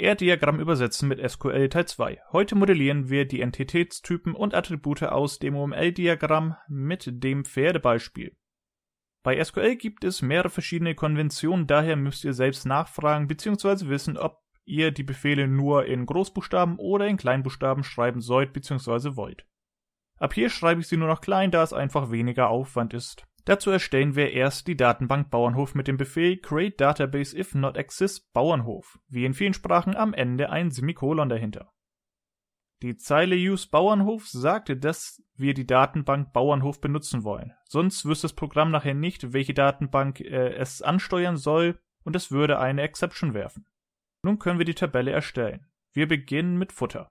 ER-Diagramm übersetzen mit SQL Teil 2. Heute modellieren wir die Entitätstypen und Attribute aus dem OML-Diagramm mit dem Pferdebeispiel. Bei SQL gibt es mehrere verschiedene Konventionen, daher müsst ihr selbst nachfragen bzw. wissen, ob ihr die Befehle nur in Großbuchstaben oder in Kleinbuchstaben schreiben sollt bzw. wollt. Ab hier schreibe ich sie nur noch klein, da es einfach weniger Aufwand ist. Dazu erstellen wir erst die Datenbank Bauernhof mit dem Befehl create database if not exist Bauernhof, wie in vielen Sprachen am Ende ein Semikolon dahinter. Die Zeile use Bauernhof sagte, dass wir die Datenbank Bauernhof benutzen wollen. Sonst wüsste das Programm nachher nicht, welche Datenbank äh, es ansteuern soll und es würde eine Exception werfen. Nun können wir die Tabelle erstellen. Wir beginnen mit Futter.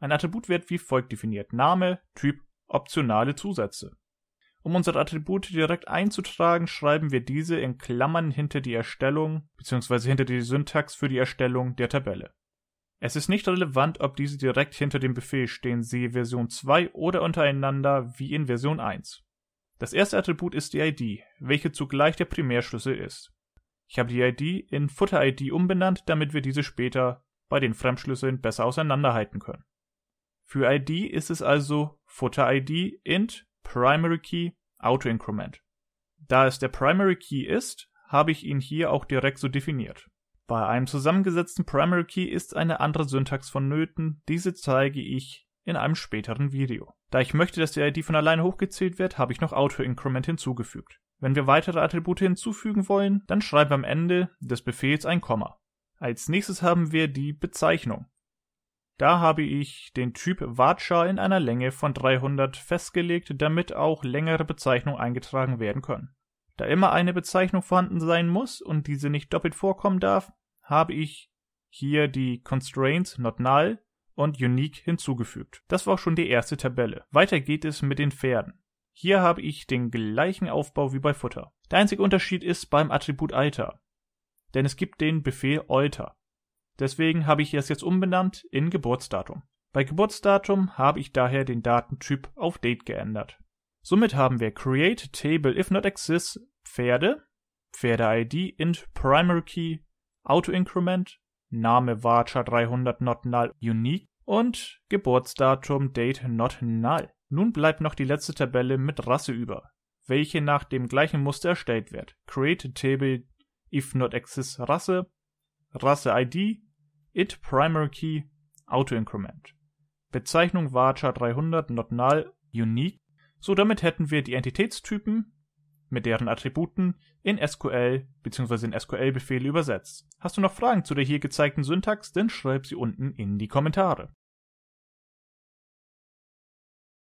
Ein Attribut wird wie folgt definiert: Name, Typ, optionale Zusätze. Um unsere Attribute direkt einzutragen, schreiben wir diese in Klammern hinter die Erstellung bzw. hinter die Syntax für die Erstellung der Tabelle. Es ist nicht relevant, ob diese direkt hinter dem Befehl stehen, siehe Version 2 oder untereinander wie in Version 1. Das erste Attribut ist die ID, welche zugleich der Primärschlüssel ist. Ich habe die ID in Futter-ID umbenannt, damit wir diese später bei den Fremdschlüsseln besser auseinanderhalten können. Für ID ist es also Futter-ID int Primary Key Auto Increment. Da es der Primary Key ist, habe ich ihn hier auch direkt so definiert. Bei einem zusammengesetzten Primary Key ist eine andere Syntax vonnöten, diese zeige ich in einem späteren Video. Da ich möchte, dass die ID von alleine hochgezählt wird, habe ich noch Auto Increment hinzugefügt. Wenn wir weitere Attribute hinzufügen wollen, dann schreiben wir am Ende des Befehls ein Komma. Als nächstes haben wir die Bezeichnung. Da habe ich den Typ Varcha in einer Länge von 300 festgelegt, damit auch längere Bezeichnungen eingetragen werden können. Da immer eine Bezeichnung vorhanden sein muss und diese nicht doppelt vorkommen darf, habe ich hier die Constraints not null und unique hinzugefügt. Das war auch schon die erste Tabelle. Weiter geht es mit den Pferden. Hier habe ich den gleichen Aufbau wie bei Futter. Der einzige Unterschied ist beim Attribut Alter, denn es gibt den Befehl Alter. Deswegen habe ich es jetzt umbenannt in Geburtsdatum. Bei Geburtsdatum habe ich daher den Datentyp auf Date geändert. Somit haben wir create table if not exists Pferde, Pferde-ID int primary key, Auto-Increment, Name varchar 300 not null unique und Geburtsdatum date not null. Nun bleibt noch die letzte Tabelle mit Rasse über, welche nach dem gleichen Muster erstellt wird. Create table if not exists Rasse Rasse ID, It Primary Key, Auto Increment. Bezeichnung Varchar 300 not null unique. So damit hätten wir die Entitätstypen mit deren Attributen in SQL bzw. in SQL-Befehle übersetzt. Hast du noch Fragen zu der hier gezeigten Syntax, dann schreib sie unten in die Kommentare